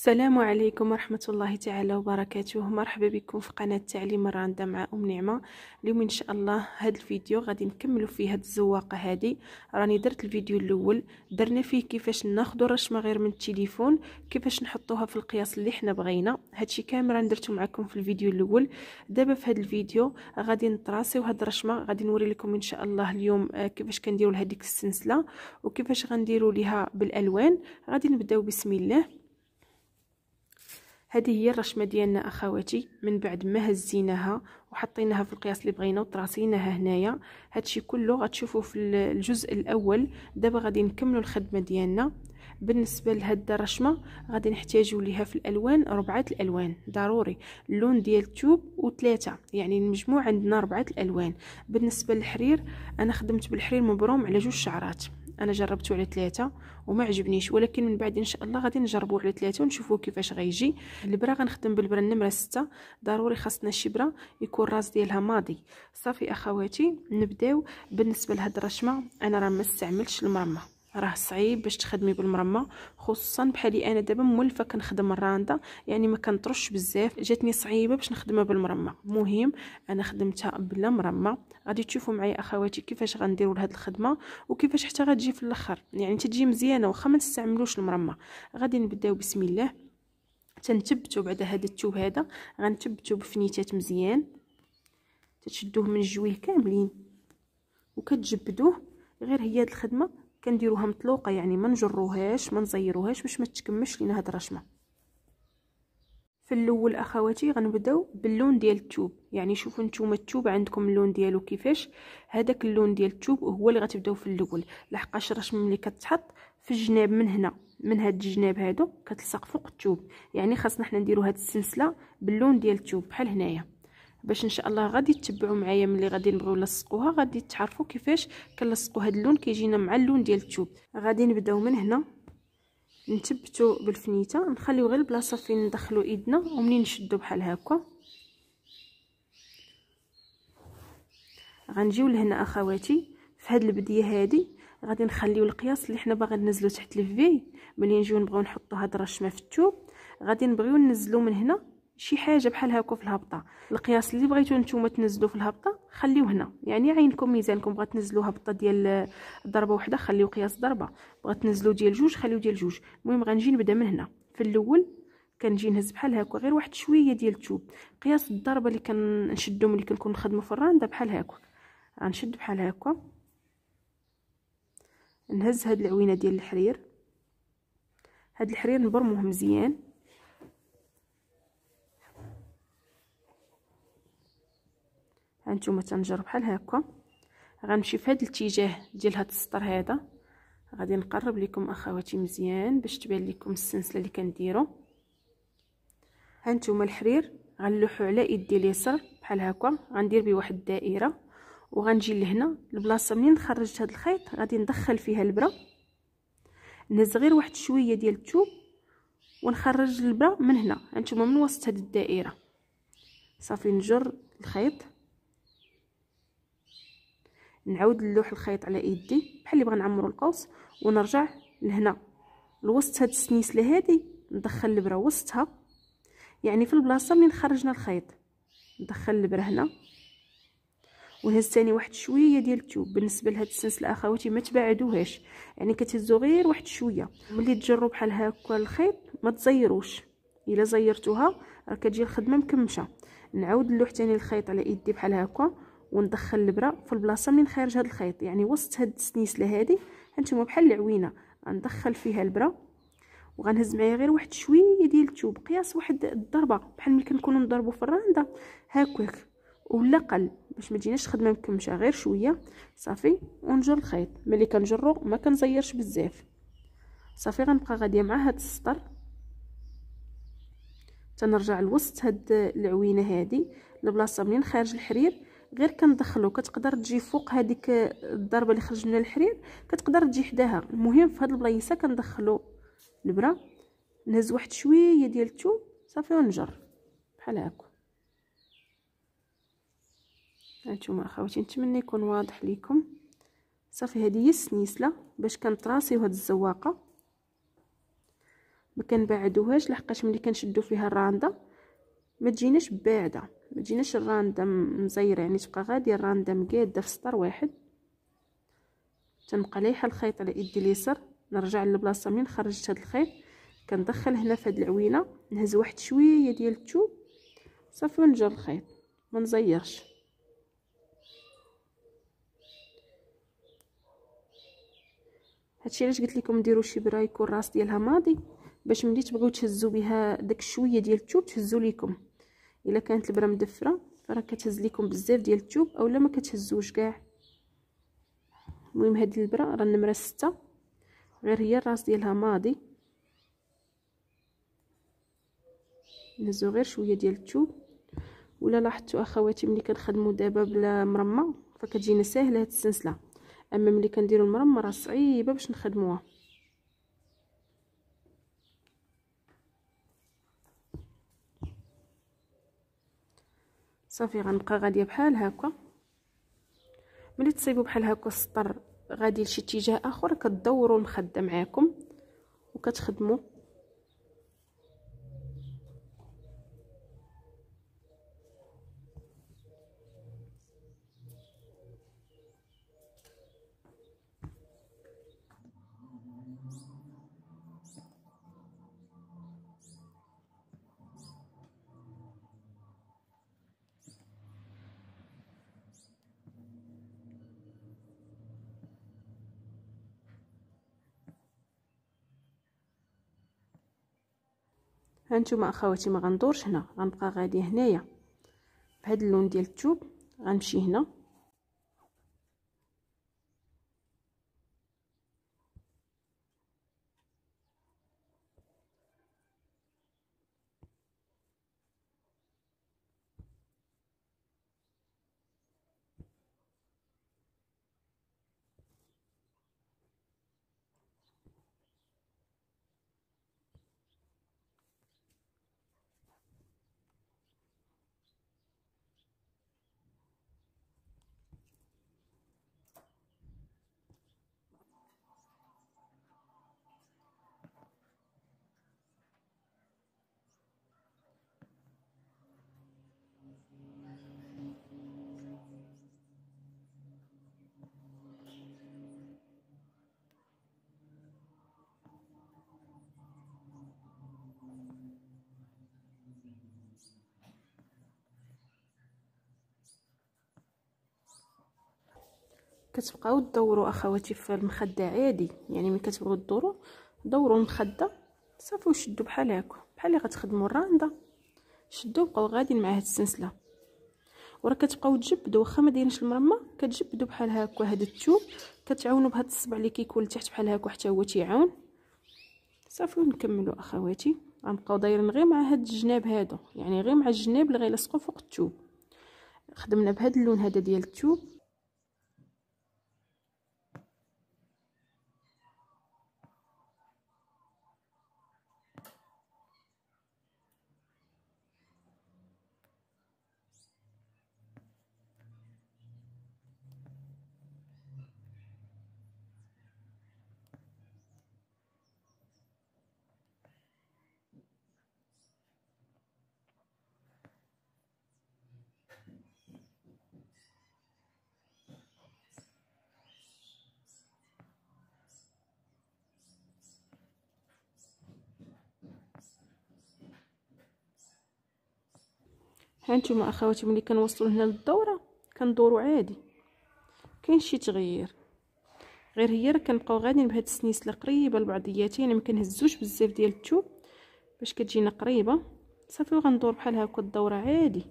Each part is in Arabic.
السلام عليكم ورحمة الله تعالى وبركاته مرحبا بكم في قناة تعليم الراندا مع أم نعمة اليوم إن شاء الله هاد الفيديو غادي نكملو فيه هاد الزواقة هادي راني درت الفيديو الأول درنا فيه كيفاش ناخدو الرشمة غير من التليفون كيفاش نحطوها في القياس اللي حنا بغينا هادشي كامل راني درتو معكم في الفيديو الأول دابا في هاد الفيديو غادي نطراسيو هاد الرشمة غادي نوري لكم إن شاء الله اليوم آه، كيفاش كنديرو لهاديك السلسلة وكيفاش غنديرو ليها بالألوان غادي نبداو بسم الله هذه هي الرشمه ديالنا اخواتي من بعد ما هزيناها وحطيناها في القياس اللي بغينا وتراسيناها هنايا هادشي كله غتشوفوه في الجزء الاول دابا غادي نكملوا الخدمه ديالنا بالنسبه لهاد الرشمه غادي نحتاجوا ليها في الالوان ربعه الالوان ضروري اللون ديال التوب وثلاثه يعني المجموع عندنا ربعه الالوان بالنسبه للحرير انا خدمت بالحرير مبروم على جوج شعرات انا جربته على ثلاثه وما عجبنيش ولكن من بعد ان شاء الله غادي نجربوه على ثلاثه ونشوفوا كيفاش غيجي البرا غنخدم بالبرا النمره ستة ضروري خاصنا الشبره يكون راس ديالها ماضي صافي اخواتي نبداو بالنسبه لهاد الرشمه انا راه ما استعملتش المرمه راه صعيب باش تخدمي بالمرمى خصوصا بحالي انا دابا مولفه كنخدم الراندا يعني ما كنطرش بزاف جاتني صعيبه باش نخدمها بالمرمى مهم انا خدمتها بلا مرمى غادي تشوفوا معايا اخواتي كيفاش غنديروا لهاد الخدمه وكيفاش حتى غتجي في الاخر يعني تجي مزيانه واخا ما نستعملوش المرمى غادي نبداو بسم الله تنثبتوا بعد هذا الثوب هذا غنثبتوا بفنيتات مزيان تشدوه من الجويه كاملين وكتجبدوه غير هي هاد الخدمه كنديروها مطلوقه يعني ما نجروهاش ما نزيروهاش باش ما تكمش لينا هاد الرشمه في الاول اخواتي غنبداو باللون ديال التوب يعني شوفوا نتوما التوب عندكم اللون ديالو كيفاش هذاك اللون ديال التوب هو اللي غتبداو في الاول لحقاش الرشمه ملي كتحط في الجناب من هنا من هاد الجناب هادو كتلصق فوق التوب يعني خاصنا حنا نديرو هاد السلسله باللون ديال التوب بحال هنايا باش ان شاء الله غادي تتبعوا معايا ملي غادي نبغيو نلصقوها غادي تعرفوا كيفاش كنلصقوا هذا اللون كيجينا مع اللون ديال الثوب غادي نبداو من هنا نثبتوا بالفنيته نخليو غير البلاصه فين ندخلوا ايدنا ومنين نشدوا بحال هكا غنجيو لهنا اخواتي في هاد البديه هادي غادي نخليو القياس اللي حنا باغي ننزلو تحت الفي ملي نجيو نبغيو نحطو هاد الرشمه في الثوب غادي نبغيو ننزلو من هنا شي حاجه بحال هكا في الهبطه القياس اللي بغيتو نتوما تنزلو في الهبطه خليوه هنا يعني عينكم ميزانكم بغات تنزلو هبطه ديال ضربه وحده خليو قياس ضربه بغات تنزلو ديال جوج خليو ديال جوج المهم غنجي نبدا من هنا في الاول كنجي نهز بحال هكا غير واحد شويه ديال التوب قياس الضربه اللي كنشدو ملي كنكون نخدمو في الرانده بحال هكا غنشد بحال هكا نهز هاد العوينه ديال الحرير هاد الحرير نبرموه مزيان هانتوما تنجر بحال هكا غنمشي في هذا الاتجاه ديال هذا السطر هذا غادي نقرب لكم اخواتي مزيان باش تبان لكم السلسله اللي كنديرو هانتوما الحرير غنلوحو على يدي اليسر بحال هكا غندير بيه واحد الدائره وغنجي لهنا البلاصه منين خرجت هذا الخيط غادي ندخل فيها البره نهز غير واحد شويه ديال الثوب ونخرج البره من هنا هانتوما من وسط هذه الدائره صافي نجر الخيط نعاود نلوح الخيط على يدي بحال اللي بغا نعمرو القوس ونرجع لهنا لوسط هاد السنيسله هادي ندخل الابره وسطها يعني في البلاصه منين خرجنا الخيط ندخل الابره هنا وهز ثاني واحد شويه ديال التوب بالنسبه لهاد السنسله اخواتي ما تبعدوهاش يعني كتهزو غير واحد شويه ملي تجرو بحال هكا الخيط ما تزيروش الا زيرتوها راه كتجي الخدمه مكمشه نعاود نلوح ثاني الخيط على يدي بحال هكا وندخل البرا في البلاصه منين خارج هذا الخيط يعني وسط هاد السنيسله هذه هانتوما بحال العوينه غندخل فيها البرا وغنهز معايا غير واحد شويه ديال الثوب قياس واحد الضربه بحال ملي كنكونوا نضربوا في الرنده هاكوك ولا قل باش ما تجيناش الخدمه مكمشه غير شويه صافي ونجر الخيط ملي كنجرو ما كنزيرش بزاف صافي غنبقى غاديه مع هاد السطر تنرجع لوسط هاد العوينه هادي البلاصه منين خارج الحرير غير كندخلو كتقدر تجي فوق هذيك الضربه اللي خرج منها الحرير كتقدر تجي حداها المهم في هاد البلايصه كندخلو نبره نهز واحد شويه ديال الثوم صافي ونجر بحال هكا هانتوما اخواتي نتمنى يكون واضح ليكم صافي هذه هي السنيسله باش كنطراسيو هاد الزواقه ما كنبعدوهاش لحقاش ملي كنشدو فيها الرانده ما تجيناش باعده ما تجيناش الرانده مزيره يعني تبقى غادي الرانده قاده في سطر واحد تنبقى الخيط على يدي اليسر نرجع للبلاصه منين خرجت هاد الخيط كندخل هنا في هاد العوينه نهز واحد شويه ديال الثوب صافي ونجر الخيط ما نزيرش هادشي علاش قلت لكم ديروا شي برايكو الراس ديالها ماضي باش ملي تبغيو تهزوا بها داك شويه ديال الثوب تهزوا ليكم الا كانت البره مدفره فراه كتهز لكم بزاف ديال الثوب اولا ما كتهزوش كاع المهم هاد البره راه النمره 6 غير هي الراس ديالها ماضي نهزو غير شويه ديال الثوب ولا لاحظتوا اخواتي ملي كنخدموا دابا بلا مرمى فكتجينا ساهله هاد السلسله اما ملي كنديروا المرمى راه صعيبه باش نخدموها صافي غنبقى غاديه بحال هكا ملي تصيبوا بحال هكا السطر غادي لشي اتجاه اخر كدوروا المخده معاكم وكتخدموا هانتوما اخواتي ما غندورش هنا غنبقى غادي هنايا بهذا اللون ديال الثوب غنمشي هنا كتبقاو دورو اخواتي في المخده عادي يعني ملي كتبغيو دورو دوروا المخده صافي وشدوا بحال هكا بحال اللي غتخدموا الراندا شدوا وبقاو غاديين مع هاد السنسله وراه كتبقاو تجبدوا واخا ما دايرينش المرمى كتجبدوا بحال هكا هاد الثوب كتعاونوا بهاد الصبع اللي كيكون لتحت بحال هكا حتى هو تيعاون صافي ونكملوا اخواتي غنبقاو دايرين غير مع هاد الجناب هادو يعني غير مع الجناب اللي غيلصقوا فوق الثوب خدمنا بهاد اللون هذا ديال الثوب هانتوما اخواتي ملي كنوصلوا هنا للدوره كندوروا عادي كاين شي تغيير غير هي راه كنبقاو غاديين بهاد السنيسله قريبه لبعضياتها يعني ما كنهزوش بزاف ديال الثوب باش كتجينا قريبه صافي وغندور بحال هكا الدوره عادي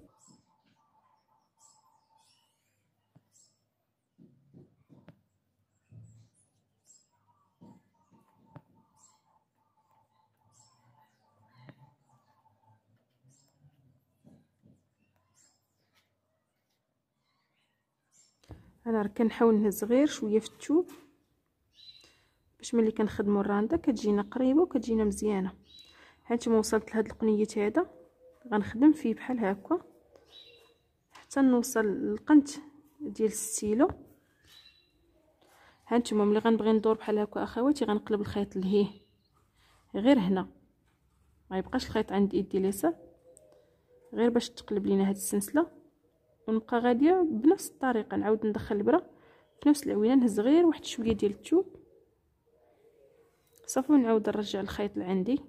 النار كنحاول نهز غير شويه في التوب باش ملي كنخدموا الرانده كتجينا قريبه وكتجينا مزيانه هانتوما وصلت لهاد القنيت هذا غنخدم فيه بحال هكا حتى نوصل للقنت ديال ها هانتوما ملي غنبغي ندور بحال هكا اخواتي غنقلب الخيط لهيه غير هنا ما يبقاش الخيط عند ايدي اليسار غير باش تقلب لينا هاد السلسله ونبقى غاديه بنفس الطريقه نعاود ندخل البره في نفس العوينه نهز غير واحد شويه ديال الثوب صافي ونعاود نرجع الخيط لعندي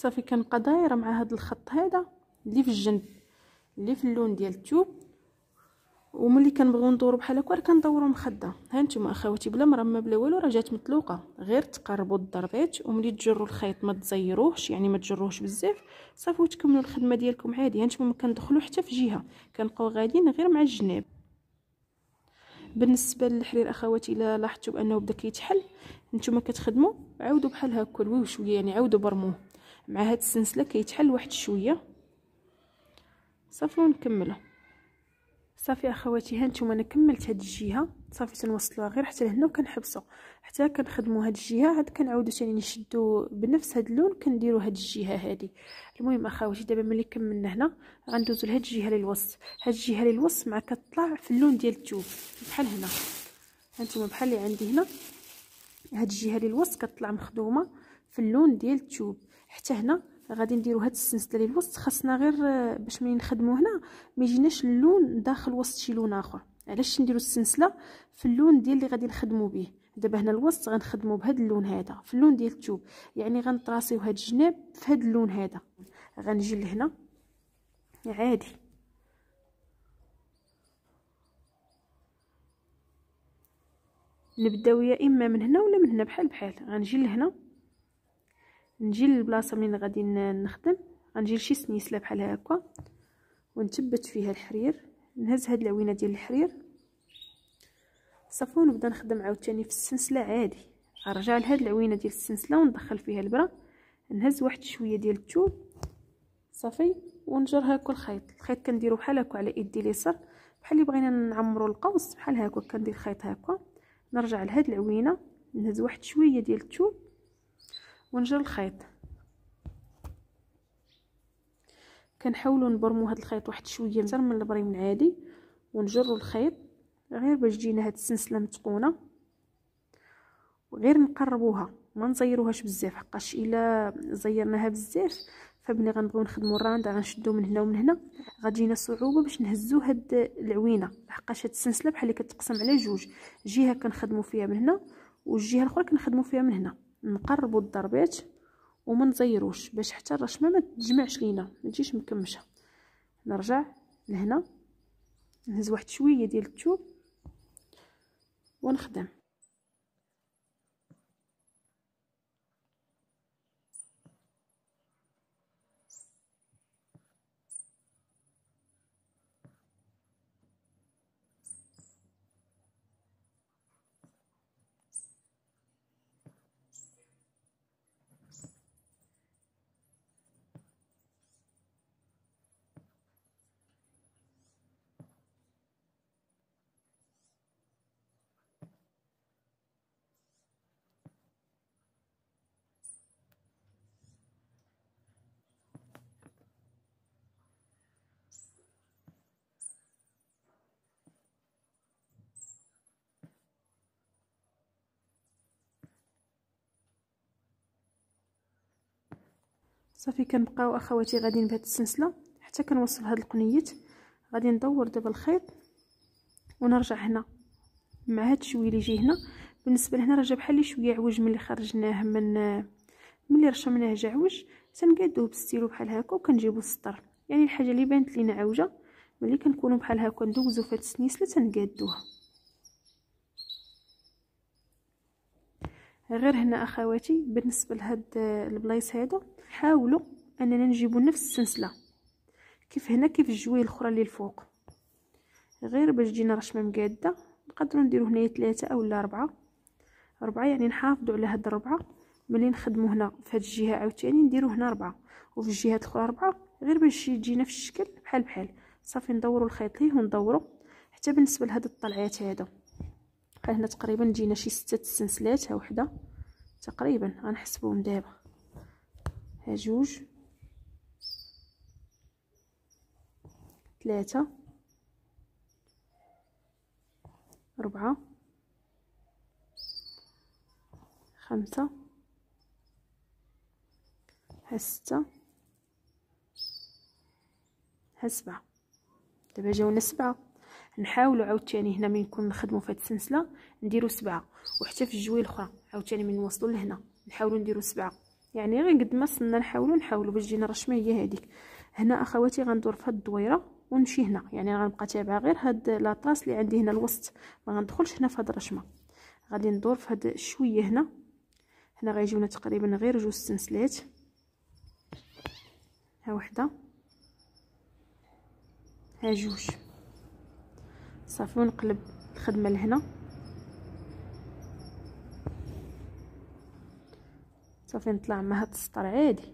صافي كنبقى دايره مع هاد الخط هذا اللي في الجنب اللي في اللون ديال التوب وملي كنبغيو ندورو بحال هكا راه كندورو مخده ها نتوما اخواتي بلا مرمه بلا والو راه جات مطلوقه غير تقربوا الضربات وملي تجروا الخيط ما تزيروهش يعني ما تجروهش بزاف صافي وتكملوا الخدمه ديالكم عادي ها نتوما ما كندخلوا حتى في جهه كنبقاو غاديين غير مع الجناب بالنسبه للحرير اخواتي الا لاحظتوا بانه بدا كيتحل نتوما كتخدموا عاودوا بحال هكا لويو شويه يعني عاودوا برموه مع هاد السنسله كيتحل واحد شويه صافي ونكمله صافي اخواتي ها نتوما انا كملت هاد الجهه صافي تنوصلوها غير حتى لهنا وكنحبسو حتى كنخدموا هاد الجهه عاد كنعاودو ثاني نشدو بنفس هاد اللون كنديرو هاد الجهه هادي المهم اخواتي دابا ملي كملنا هنا غندوزو لهاد الجهه اللي الوسط هاد الجهه اللي الوسط مع كطلع في اللون ديال الثوب بحال هنا هانتوما بحال اللي عندي هنا هاد الجهه اللي الوسط كطلع مخدومه في اللون ديال الثوب حتى هنا غادي نديرو هاد السنسله الوسط خاصنا غير آه، باش ملي نخدمو هنا ما يجيناش اللون داخل وسط شي لون اخر علاش نديرو السنسله في اللون ديال اللي غادي نخدمو به دابا هنا الوسط غنخدمو بهاد اللون هذا في اللون ديال الثوب يعني غنطراسيو هاد الجناب في هاد اللون هذا غنجي لهنا عادي نبداو يا اما من هنا ولا من هنا بحال بحال غنجي لهنا نجي للبلاصه منين غادي نخدم غنجي لشي سنيسله بحال هكا ونثبت فيها الحرير نهز هاد العوينه ديال الحرير صافي ونبدا نخدم عاوتاني في السنسله عادي ارجع لهاد العوينه ديال السنسله وندخل فيها البرا نهز واحد شويه ديال الثوب صافي ونجر هاكا الخيط الخيط كنديرو بحال هكا على يدي اليسار بحال اللي بغينا نعمرو القوس بحال هاكا كندير الخيط هاكا نرجع لهاد العوينه نهز واحد شويه ديال الثوب ونجر الخيط كنحاولوا نبرمو هذا الخيط واحد شويه مثلا من البريم العادي ونجروا الخيط غير باش تجينا هاد السلسله متقونه وغير نقربوها ما نزيروهاش بزاف حقاش الا زيرناها بزاف فملي غنبغيو نخدمو الراند غنشدو من هنا ومن هنا غتجينا صعوبه باش نهزو هاد العوينه حقاش هاد السلسله بحال اللي كتقسم على جوج جهه كنخدمو فيها من هنا والجهه الاخرى كنخدمو فيها من هنا نقربوا الضربات وما نزيروش باش حتى الرشمه ما تجمعش لينا ما تجيش مكمشه نرجع لهنا نهز واحد شويه ديال الثوب ونخدم صافي كنبقاو اخواتي غاديين بهاد السلسله حتى كنوصل هاد القنيت غادي ندور دابا الخيط ونرجع هنا مع هاد الشوي اللي جي هنا بالنسبه لهنا راه جا بحال لي شويه عوج ملي خرجناه من ملي رشمناه جا عوج تنقادوه بالستيلو بحال هكا وكنجيبو السطر يعني الحاجه اللي بانت لينا عوجه ملي كنكونوا بحال هكا ندوزو فهاد السنيسله تنقادوها غير هنا اخواتي بالنسبه لهاد البلايص هادو حاولوا اننا نجيبوا نفس السلسله كيف هنا كيف الجويه الاخرى اللي الفوق غير باش تجينا رشمه مقاده نقدروا نديروا هنايا ثلاثه اولا اربعه ربعه يعني نحافظوا على هاد الربعه ملي نخدموا هنا في هاد الجهه عاوتاني نديروا هنا ربعه وفي الجهات الاخرى ربعه غير باش يجينا في الشكل بحال بحال صافي ندوروا الخيط ليه وندوروا حتى بالنسبه لهاد الطلعات هادو بقى هنا تقريبا جينا شي ستة السنسلات ها وحده تقريبا غنحسبهم دابا ها جوج ثلاثة أربعة خمسة ها ستة ها سبعة دابا جاونا سبعة نحاولوا عاوتاني هنا من نكون نخدموا في هذه السلسله نديروا سبعه وحتى في الجويه الاخرى عاوتاني من نوصلوا لهنا نحاولوا نديروا سبعه يعني غير قد ما صرنا نحاولوا نحاولوا باش تجينا الرشمه هي هذيك هنا اخواتي غندور في هذه الدويره ونمشي هنا يعني غنبقى تابعه غير هاد لاطاس اللي عندي هنا الوسط ما غندخلش هنا في هاد الرشمه غادي ندور في هاد شويه هنا هنا غيجيونا تقريبا غير جوج سنسلات ها وحده ها جوج صافي ونقلب الخدمه لهنا صافي نطلع مع هاد السطر عادي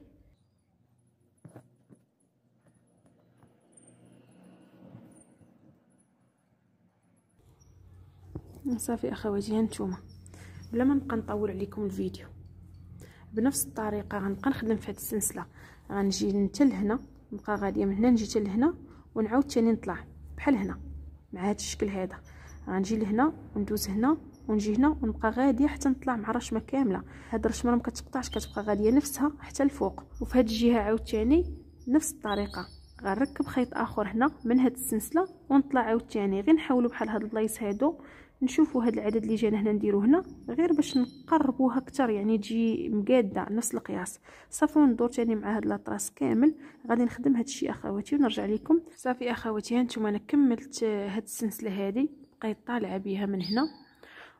صافي اخواتي هانتوما بلا ما نبقى نطول عليكم الفيديو بنفس الطريقه غنبقى نخدم في هاد السلسله غنجي حتى لهنا نبقى غاديه من هنا نجي حتى لهنا ونعاود تاني نطلع بحال هنا مع هذا الشكل هذا غنجي لهنا وندوز هنا ونجي هنا ونبقى غاديه حتى نطلع مع رشمه كامله هاد الرشمه ما كتقطعش كتبقى غاديه نفسها حتى الفوق وفي هاد الجهه عاوتاني نفس الطريقه غنركب خيط اخر هنا من هاد السلسله ونطلع عاوتاني غير نحاولوا بحال هاد البلايص هادو نشوفوا هذا العدد اللي جانا هنا نديروه هنا غير باش نقربوها اكثر يعني تجي مقاده نفس القياس صافي وندور ثاني مع هاد لاطراس كامل غادي نخدم هذا الشيء اخواتي ونرجع لكم صافي اخواتي ها انتم انا كملت هذه السلسله هذه بقيت طالعه بيها من هنا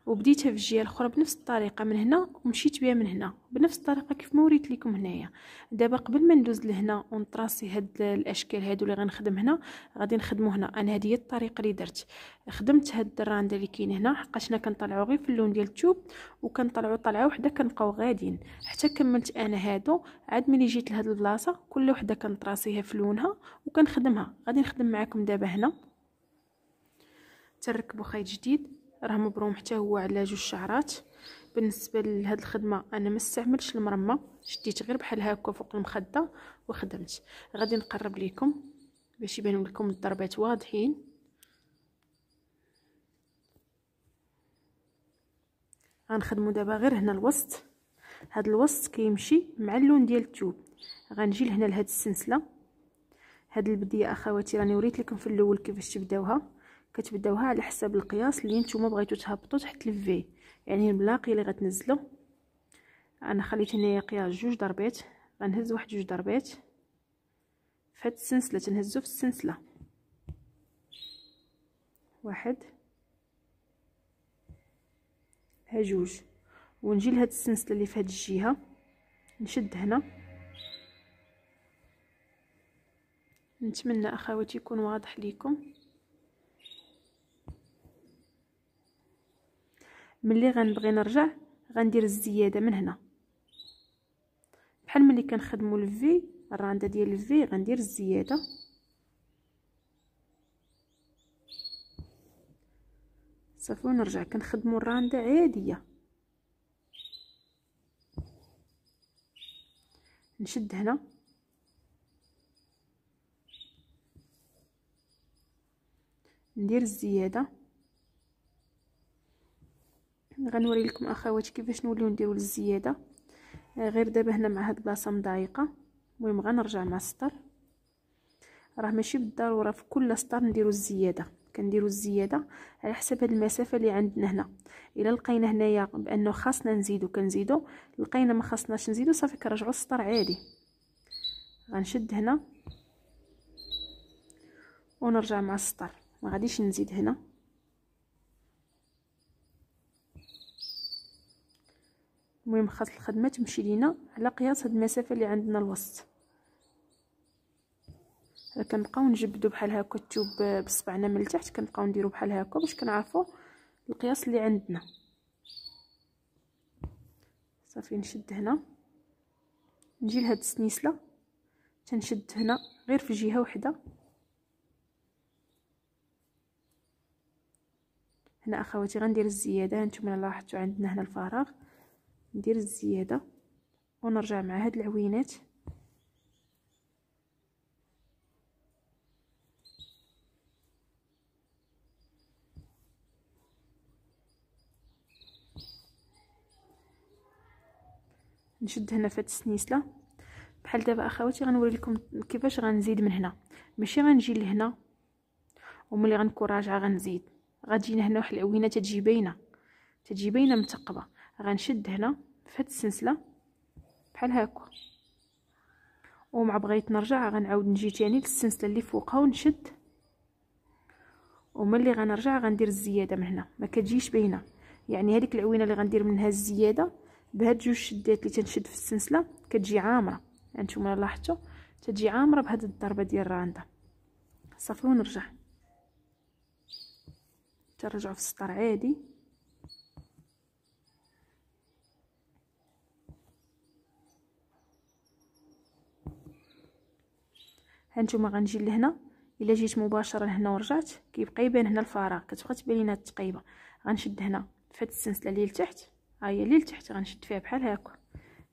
وبديتها في الجهه الاخرى بنفس الطريقه من هنا ومشيت بها من هنا بنفس الطريقه كيف ما وريت لكم هنايا دابا قبل ما ندوز لهنا ونطراسي هاد الاشكال هادو اللي غنخدم هنا غادي نخدمو هنا انا هادي هي الطريقه اللي درت خدمت هاد الدراند اللي كاين هنا حقاش كنطلعو غير في اللون ديال التوب وكنطلعو طلعه وحده كنبقاو غاديين حتى كملت انا هادو عاد ملي جيت لهاد البلاصه كل وحده كنطراسيها في لونها وكنخدمها غادي نخدم معاكم دابا هنا تركبوا خيط جديد راه مبروم حتى هو على جوج شعرات بالنسبه لهاد الخدمه انا ما استعملتش المرمه شديت غير بحال هكا فوق المخده وخدمت غادي نقرب لكم باش يبانوا لكم الضربات واضحين غنخدموا دابا غير هنا الوسط هاد الوسط كيمشي مع اللون ديال الثوب غنجي لهنا لهاد السلسله هاد البديه اخواتي راني وريت لكم في الاول كيفاش تبداوها كتبداوها على حساب القياس اللي نتوما بغيتو تهبطو تحت الفي يعني الملاقي اللي غتنزلو انا خليت هنايا قياس جوج ضربات غنهز واحد جوج ضربات في هاد تنهزو في السنسله واحد ها جوج ونجي لهاد السنسله اللي في هاد الجهه نشد هنا نتمنى اخواتي يكون واضح ليكم ملي غنبغي نرجع غندير الزياده من هنا بحال ملي كنخدموا الفي الرانده ديال الفي غندير الزياده صافي ونرجع كنخدموا الرانده عاديه نشد هنا ندير الزياده غنوري لكم اخوات كيفاش نوليو نديرو الزياده آه، غير دابا هنا مع هاد البلاصه مضايقه المهم غنرجع مع السطر راه ماشي بالضروره في كل سطر نديرو الزياده كنديرو الزياده على حسب هاد المسافه اللي عندنا هنا الا لقينا هنايا بانه خاصنا نزيدو كنزيدو لقينا ما خاصناش نزيدو صافي كنرجعو السطر عادي غنشد هنا ونرجع مع السطر ما غاديش نزيد هنا المهم خاص الخدمة تمشي لينا على قياس هاد المسافة اللي عندنا الوسط كنبقاو نجبدو بحال هكا التوب بصبعنا من التحت كنبقاو نديرو بحال هكا باش كنعرفو القياس اللي عندنا صافي نشد هنا نجي لهاد السنيسله تنشد هنا غير في جهه وحده هنا اخواتي غندير الزياده هانتوما لاحظتوا عندنا هنا الفراغ ندير الزيادة ونرجع مع هاد العوينات نشد هنا فهاد السنيسله بحال دابا اخواتي غنوري لكم كيفاش غنزيد من هنا ماشي غنجي لهنا وملي غنكون راجعه غنزيد غتجينا هنا واحد العوينه تتجي باينه تتجي باينه متقبه غنشد هنا في هاد السلسله بحال هكا ومع بغيت نرجع غنعاود نجي تاني للسلسله اللي فوقها ونشد وملي غنرجع غندير الزياده من هنا ما كتجيش باينه يعني هذيك العوينه اللي غندير منها الزياده بهاد جوج شدات اللي تنشد في السلسله كتجي عامره انتم لاحظتوا تجي عامره بهاد الضربه ديال راندا صافي ونرجع ترجعوا في السطر عادي هانتوما غنجي لهنا الا جيت مباشره لهنا ورجعت كيبقى يبان هنا الفراغ كتبقى تبان لينا التقيبه غنشد هنا في هاد السلسله اللي لتحت ها هي اللي لتحت غنشد فيها بحال هكا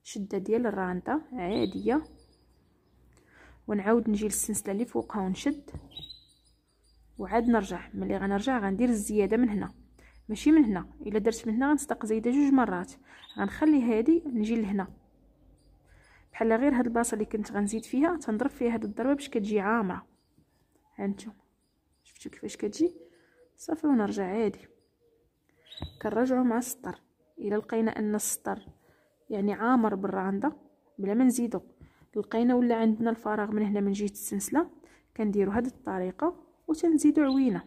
شده ديال الرانطه عاديه ونعاود نجي للسلسله اللي فوقها ونشد وعاد نرجع ملي غنرجع غندير الزياده من هنا ماشي من هنا الا درت من هنا غنستق زايده جوج مرات غنخلي هادي نجي لهنا بحال غير هاد البلاصه اللي كنت غنزيد فيها تنضرب فيها هاد الضربه باش كتجي عامره انتم شفتو كيفاش كتجي صافي ونرجع عادي كنراجعو مع السطر الا لقينا ان السطر يعني عامر بالرانده بلا ما نزيدو لقينا ولا عندنا الفراغ من هنا من جهه السلسله كنديرو هاد الطريقه وتنزيدوا عوينه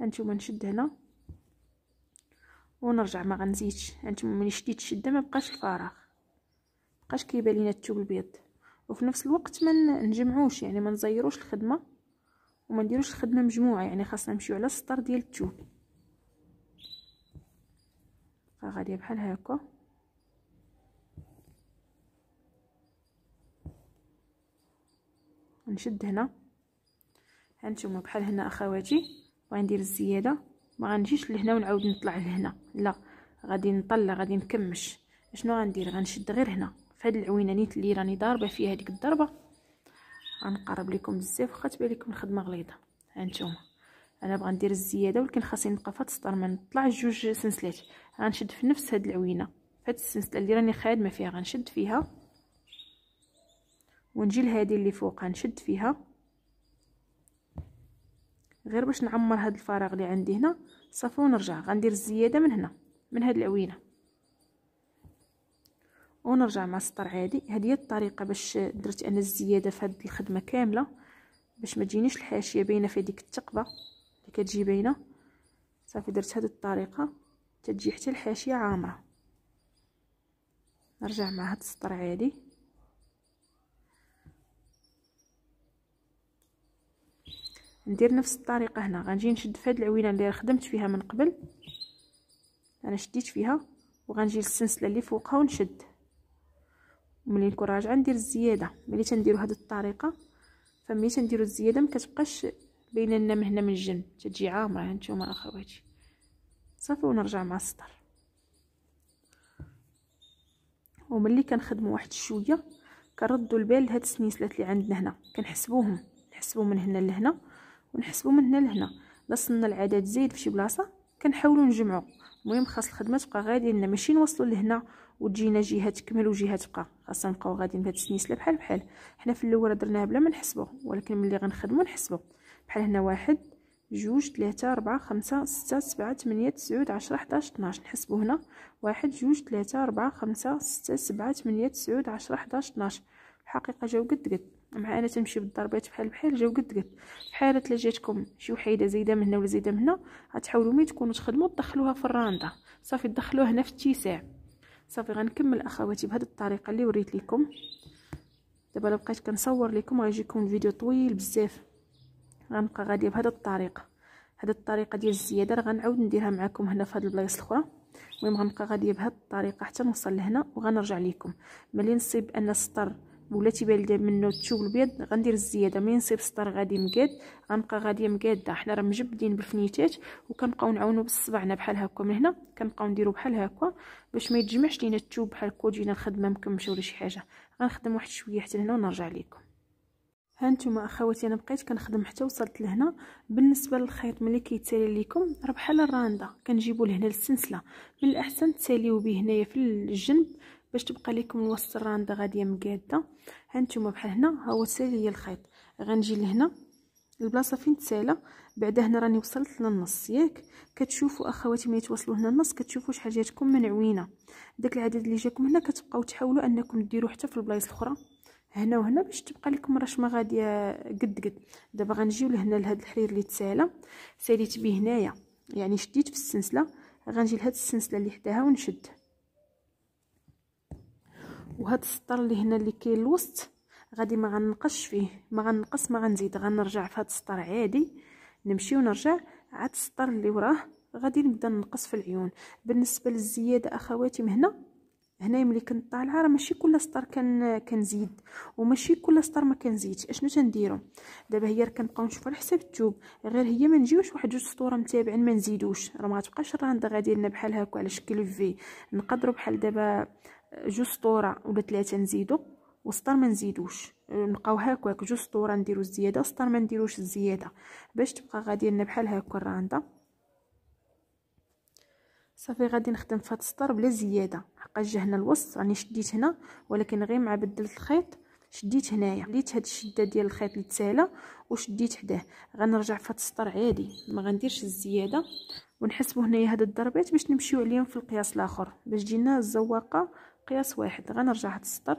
هانتوما نشد هنا ونرجع ما غنزيدش انت ملي شديت الشده ما بقاش الفراغ بقاش كيبان لينا الثوب البيض وفي نفس الوقت ما نجمعوش يعني ما نزيروش الخدمه وما نديروش الخدمه مجموعه يعني خاصنا نمشيو على السطر ديال الثوب فغادي بحال هكا نشد هنا هانتوما بحال هنا اخواتي وغندير الزياده ما غنجيش لهنا ونعاود نطلع لهنا لا غادي نطلع غادي نكمش شنو غندير غنشد غير هنا في العوينه نيت اللي راني ضاربه فيها هذيك الضربه غنقرب لكم بزاف واخا تبان لكم الخدمه غليظه هانتوما انا بغا ندير الزياده ولكن خاصني نبقى في السطر ما نطلعش جوج سنسلات غنشد في نفس هاد العوينه فهاد السنسله اللي راني خادمه فيها غنشد فيها ونجي لهادي اللي فوق غنشد فيها غير باش نعمر هاد الفراغ اللي عندي هنا صافي ونرجع غندير الزياده من هنا من هاد العوينه ونرجع مع السطر عادي هذه هي الطريقه باش درت انا الزياده في هاد الخدمه كامله باش ما تجينيش الحاشيه باينه في هذيك التقبه اللي كتجي باينه صافي درت هاد الطريقه تتجي حتى الحاشيه عامره نرجع مع هاد السطر عادي ندير نفس الطريقه هنا غنجي نشد في هاد العوينه اللي خدمت فيها من قبل انا شديت فيها وغنجي للسلسله اللي فوقها ونشد ملي نكون راجعه ندير الزياده ملي تنديرو هاد الطريقه فملي تنديرو الزياده مكتبقاش باينه لنا من هنا من الجنب تجي عامره هانتوما اخواتي صافي ونرجع مع السطر وملي كنخدموا واحد شويه كنردوا البال لهاد السنيسلات اللي عندنا هنا كنحسبوهم نحسبو من هنا لهنا ونحسبوا من هنا لهنا لصلنا صلنا العدد زايد فشي بلاصه كنحاولوا نجمعوا المهم خاص الخدمه تبقى غادي لنا ماشي نوصلوا لهنا وتجينا جهه تكمل وجهه تبقى خاصنا نبقاو غاديين بهاد السنيسله بحال بحال حنا في الاول درناها بلا ما نحسبوا ولكن ملي غنخدموا نحسبوا بحال هنا واحد جوج ثلاثة أربعة خمسة ستة سبعة ثمانية تسعود عشرة حداش طناش نحسبو هنا واحد جوج ثلاثة أربعة خمسة ستة سبعة ثمانية تسعود عشرة حداش طناش الحقيقة جاو قد قد مع انا تمشي بالضربات بحال بحال جاو قد قد بحال الا جاتكم شي وحيده زايده من هنا ولا زايده من هنا غتحاولوا مي تكونوا تخدموا تدخلوها في الرانده صافي تدخلوها هنا في التيساع صافي غنكمل اخواتي بهذه الطريقه اللي وريت لكم دابا الا بقيت كنصور لكم غيجيكم الفيديو طويل بزاف غنبقى غاديه بهذه الطريقه هذه الطريقه ديال الزياده راه غنعاود نديرها معكم هنا في هذه البلايص الاخرى المهم غنبقى غاديه بهذه الطريقه حتى نوصل لهنا وغنرجع لكم ملي نصيب ان السطر ولا تيبان لي منو الثوب البيض غندير الزياده ملي نصيب السطر غادي مقاد غنبقى غاديه مقاده حنا راه مجبدين بالفنيتات وكنبقاو نعاونو بالصبعنا بحال هكا من هنا كنبقاو نديرو بحال هكا باش ما يتجمعش لينا الثوب بحال هكا وتجينا الخدمه مكمشه ولا شي حاجه غنخدم واحد شويه حتى لهنا ونرجع لكم هانتوما اخواتي انا بقيت كنخدم حتى وصلت لهنا بالنسبه للخيط ملي كيتسالي لكم راه بحال الرانده كنجيبو لهنا السنسله من الاحسن تساليو به هنايا في الجنب باش تبقى لكم الوسط الرانده غاديه مقاده هانتوما بحال هنا ها هو سالي الخيط غنجي لهنا البلاصه فين تسالى بعدا هنا راني وصلت للنص ياك كتشوفوا اخواتي ملي توصلوا هنا النص كتشوفوا شحال جاتكم عوينه داك العدد اللي جاكم هنا كتبقاو تحاولوا انكم ديروا حتى في البلايص الاخرى هنا وهنا باش تبقى لكم رشمه غاديه قد قد دابا غنجيو لهنا لهاد الحرير اللي تسالى ساليت به هنايا يعني شديت في السنسله غنجي لهاد السنسله اللي حداها ونشد وهاد السطر اللي هنا اللي كاين الوسط غادي ما غنقش فيه ما غنقص ما غنزيد غنرجع في هاد السطر عادي نمشي ونرجع عاد السطر اللي وراه غادي نبدا ننقص في العيون بالنسبه للزياده اخواتي من هنا هنا ملي كنت طالعه راه ماشي كل سطر كان كنزيد وماشي كل سطر ما كنزيدش اشنو تنديرو دابا هي راه كنبقاو نشوفو على حساب الثوب غير هي ما نجيوش واحد جوج سطور متابعين ما نزيدوش راه ما غتبقاش الراندة غادي لنا بحال هكا على شكل في نقدروا بحال دابا جوج سطوره ولا ثلاثه نزيدو وسطر ما نزيدوش نبقاو هكاك جوج سطوره نديرو الزياده وسطر ما نديروش الزياده باش تبقى غادي لنا بحال هكا الراندة صافي غادي نخدم في هاد السطر بلا زياده حقا جا هنا الوسط راني شديت هنا ولكن غير مع بدلت الخيط شديت هنايا خليت هاد الشده ديال الخيط لتسالى وشديت حداه غنرجع فهاد السطر عادي ما غنديرش الزياده ونحسبوا هنايا هاد الضربات باش نمشيو عليهم في القياس الاخر باش جينا الزواقه مقياس واحد غنرجع هاد السطر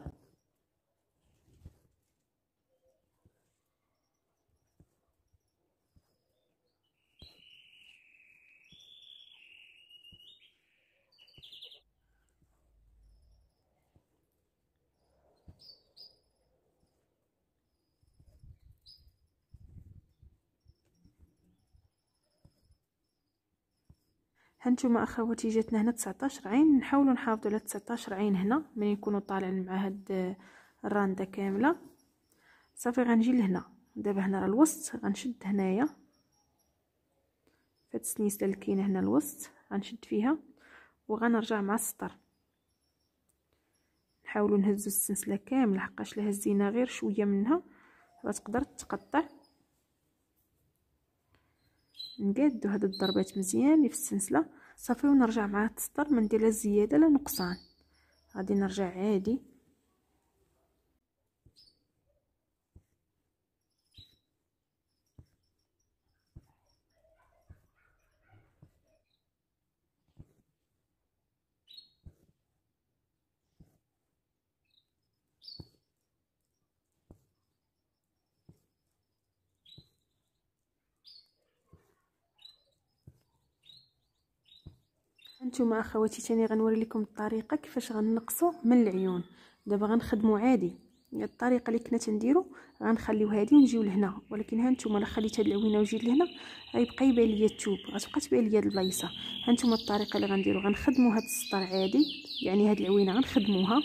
هانتوما اخواتي جاتنا هنا 19 عين نحاولوا نحافظوا على 19 عين هنا ملي يكونوا طالعين مع هاد الرانده كامله صافي غنجي لهنا دابا هنا راه الوسط غنشد هنايا فهاد السنيسله اللي كاينه هنا الوسط غنشد فيها وغنرجع مع السطر نحاولوا نهزوا السنسله كامله حقاش لهزينا غير شويه منها راه تقدر تقطع نقادو هاد الضربات مزيان لي في السلسله صافي ونرجع مع التسطر ما لا زياده لا نقصان غادي نرجع عادي نتوما اخواتي تاني غنوري لكم الطريقه كيفاش غنقصوا من العيون دابا غنخدموا عادي الطريقه اللي كنا تنديرو غنخليو هادي ونجيو لهنا ولكن ها نتوما الا خليت هاد العوينه وجيت لهنا غيبقى يبان ليا الثوب غتبقى تبان ليا هاد البلايصه ها نتوما الطريقه اللي غنديرو غنخدموا هاد السطر عادي يعني هاد العوينه غنخدموها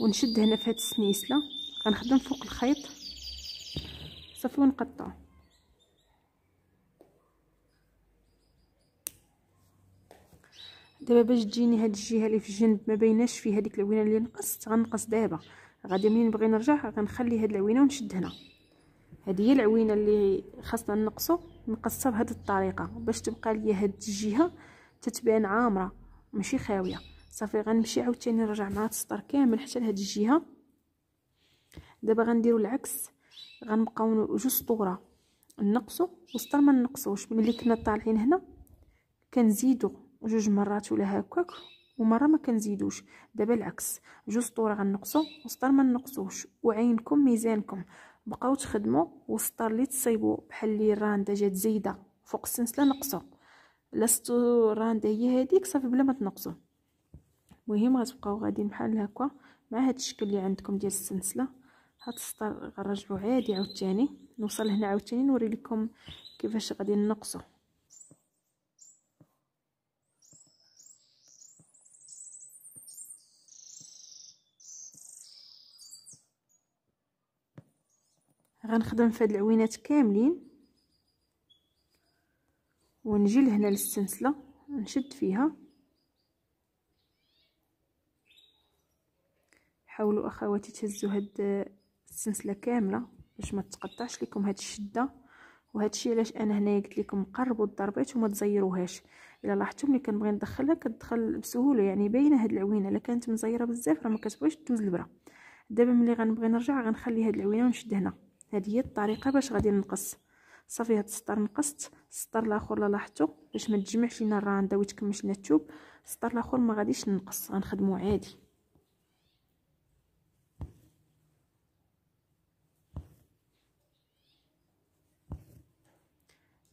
ونشد هنا في هاد السنيسله غنخدم فوق الخيط صافي ونقطعو دابا باش تجيني هاد الجهه اللي في الجنب ما بيناش فيها هذيك العوينه اللي نقصت غنقص دابا غادي منين نبغي نرجع غنخلي هاد العوينه ونشد هنا هذه هي العوينه اللي خاصنا نقصو نقصها بهاد الطريقه باش تبقى ليا هاد الجهه تتبان عامره ماشي خاويه صافي غنمشي عاوتاني نرجع مع السطر كامل حتى لهاد الجهه دابا غنديرو العكس غنبقاو جوج سطوره نقصو وسطر ما نقصوش ملي كنا طالعين هنا كنزيدو جوج مرات ولا هكاك ومره ما كنزيدوش دابا العكس جوج سطور غنقصو وسطر ما نقصوش وعينكم ميزانكم بقاو تخدموا والسطر اللي تصيبوا بحال اللي الرانده جات زايده فوق السنسله نقصو لا راندا هي هذيك صافي بلا ما تنقصوا المهم غتبقاو غاديين بحال هكا مع هاد الشكل اللي عندكم ديال السنسله هاد السطر غنرجعو عادي عاوتاني نوصل هنا عاوتاني نوري لكم كيفاش غادي نقصو غنخدم في هاد العوينات كاملين ونجي لهنا للسلسله نشد فيها حاولوا اخواتي تهزوا هاد السلسله كامله باش ما تقطعش لكم هاد الشده وهذا الشيء علاش انا هنايا قلت لكم قربوا الضربات وما تزيروهاش الا لاحظتوا ملي كنبغي ندخلها كتدخل بسهوله يعني باينه هاد العوينه الا كانت مزيره بزاف راه ما كتبغيش دوز البره دابا ملي غنبغي نرجع غنخلي هاد العوينه ونشد هنا هذه هي الطريقه باش غادي نقص صافي هاد السطر نقصت السطر الاخر لا لاحظتوا باش ما تجمعش لينا الراندا ويتكمش لنا الثوب السطر الاخر ما غاديش نقص غنخدمو عادي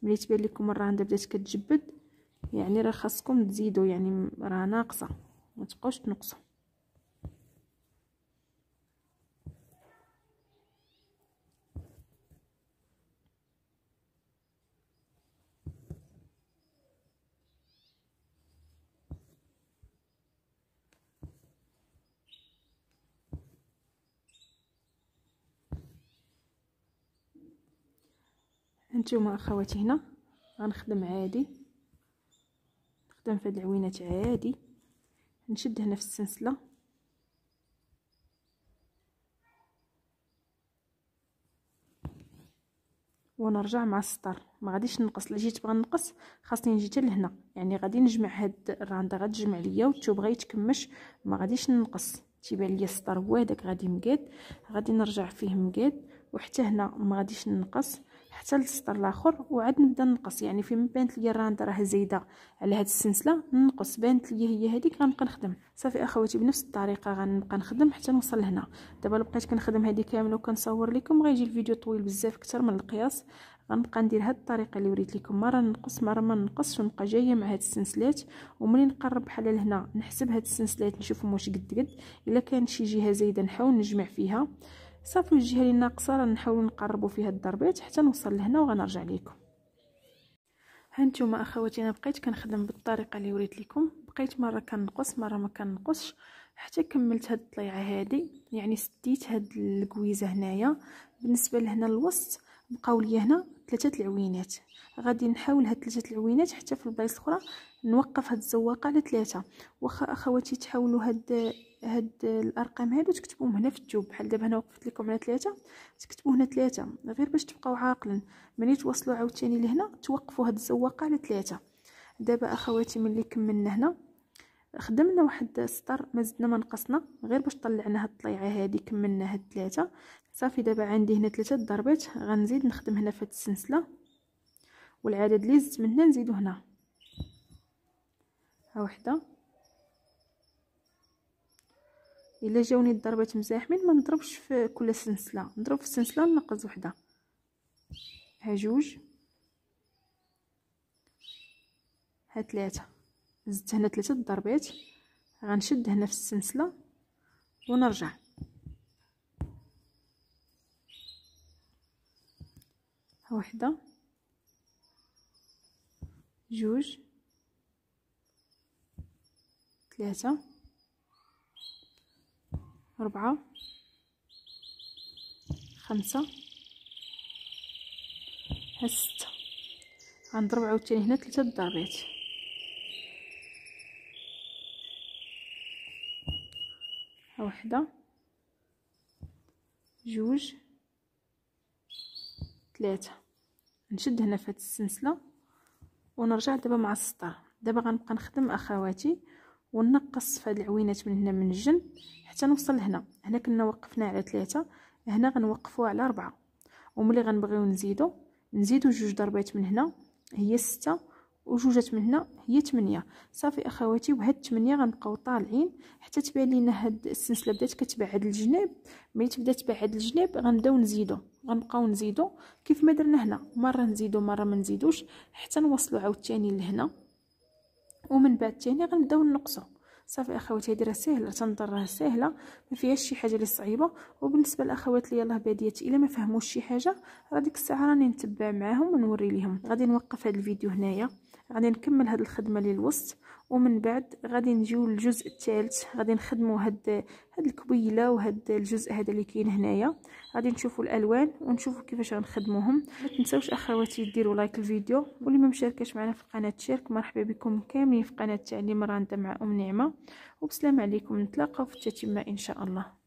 ملي تبان لكم الراندا بدات كتجبد يعني راه خاصكم تزيدوا يعني راه ناقصه ما تبقاوش تنقصوا نتوما اخواتي هنا غنخدم عادي نخدم في هاد العوينات عادي نشد هنا في السلسله ونرجع مع السطر ما غاديش نقص لا جيت بغا نقص خاصني نجي حتى لهنا يعني غادي نجمع هاد الراندا غتجمع ليا والثوب غيتكمش ما غاديش نقص تيبان ليا السطر هو هذاك غادي مقاد غادي نرجع فيه مقاد وحتى هنا ما غاديش نقص حتى للسطر الاخر وعاد نبدا ننقص يعني فين بانت ليا الراند راه زايده على هاد السلسله ننقص بانت ليا هي هذيك غنبقى نخدم صافي اخواتي بنفس الطريقه غنبقى نخدم حتى نوصل لهنا دابا بقيت كنخدم هذه كامله وكنصور لكم غيجي الفيديو طويل بزاف اكثر من القياس غنبقى ندير هاد الطريقه اللي وريت لكم مره ننقص مره ما ننقصش ونبقى جايه مع هاد السنسلات وملي نقرب بحال لهنا نحسب هاد السنسلات نشوفهم واش قد قد الا كان شي جهه زايده نحاول نجمع فيها صافي الجهه اللي ناقصه راه نحاولوا نقربو فيها الضربات حتى نوصل لهنا وغنرجع لكم هانتوما اخواتي انا بقيت كنخدم بالطريقه اللي وريت لكم بقيت مره كنقص مره ما كنقصش حتى كملت هاد الطليعه هادي يعني سديت هاد الكويزه هنايا بالنسبه لهنا الوسط بقاو ليا هنا ثلاثه العوينات غادي نحاول هاد ثلاثه العوينات حتى في البلايص لخرى نوقف هاد الزواقه على ثلاثه واخا اخواتي تحاولوا هاد هاد الارقام هادو تكتبوهم هنا في الجوب بحال دابا هنا وقفت لكم على ثلاثه تكتبوا هنا ثلاثه غير باش تبقاو عاقلا ملي توصلوا عاوتاني لهنا توقفوا هاد الزواقه على ثلاثه دابا اخواتي ملي كملنا هنا خدمنا واحد السطر ما زدنا ما نقصنا غير باش طلعنا هاد الطليعه هادي كملنا هاد ثلاثه صافي دابا عندي هنا ثلاثه ضربات غنزيد نخدم هنا في هاد السلسله والعدد اللي زدت من هنا نزيدو هنا ها وحده الا جاوني الضربات مزاحمين ما نضربش في كل سلسله نضرب في السلسله نقز وحده ها جوج ها ثلاثه زدت هنا ثلاثه ضربات غنشد هنا في السلسله ونرجع ها وحده جوج ثلاثة أربعة خمسة ها ستة غنضرب عاوتاني هنا ثلاثة ضربات ها جوج ثلاثة نشد هنا في هاد السلسلة ونرجع دابا مع السطر دابا غنبقى نخدم اخواتي وننقص في العوينات من هنا من الجن حتى نوصل لهنا هنا كنا وقفنا على ثلاثة هنا غنوقفوا على ربعة وملي غنبغيو نزيدو نزيدو جوج ضربات من هنا هي ستة وجوجات من هنا هي 8 صافي اخواتي وهاد 8 غنبقاو طالعين حتى تبان لينا هاد السلسله بدات كتبعد الجناب ملي تبدا تبعد الجناب غنبداو نزيدو غنبقاو نزيدو كيف ما درنا هنا مره نزيدو مره ما نزيدوش حتى نوصلوا عاوتاني لهنا ومن بعد تاني غنبداو نقصو صافي اخواتي هادي راه ساهله تنضر راه ساهله ما فيهاش شي حاجه اللي صعيبه وبالنسبه للاخوات اللي يلاه باديات الا ما فهموش شي حاجه راه ديك الساعه راني نتبع معاهم ونوري لهم غادي نوقف هذا الفيديو هنايا غادي نكمل هاد الخدمه للوسط ومن بعد غادي نجيو للجزء الثالث غادي نخدموا هاد هاد الكويله وهاد الجزء هذا اللي كاين هنايا غادي نشوفوا الالوان ونشوفوا كيفاش غنخدموهم ما تنساوش اخواتي ديروا لايك الفيديو واللي ما مشاركش معنا في القناه تشارك مرحبا بكم كاملين في قناه تعليم راندا مع ام نعمه وبسلام عليكم نتلاقاو في التتمه ان شاء الله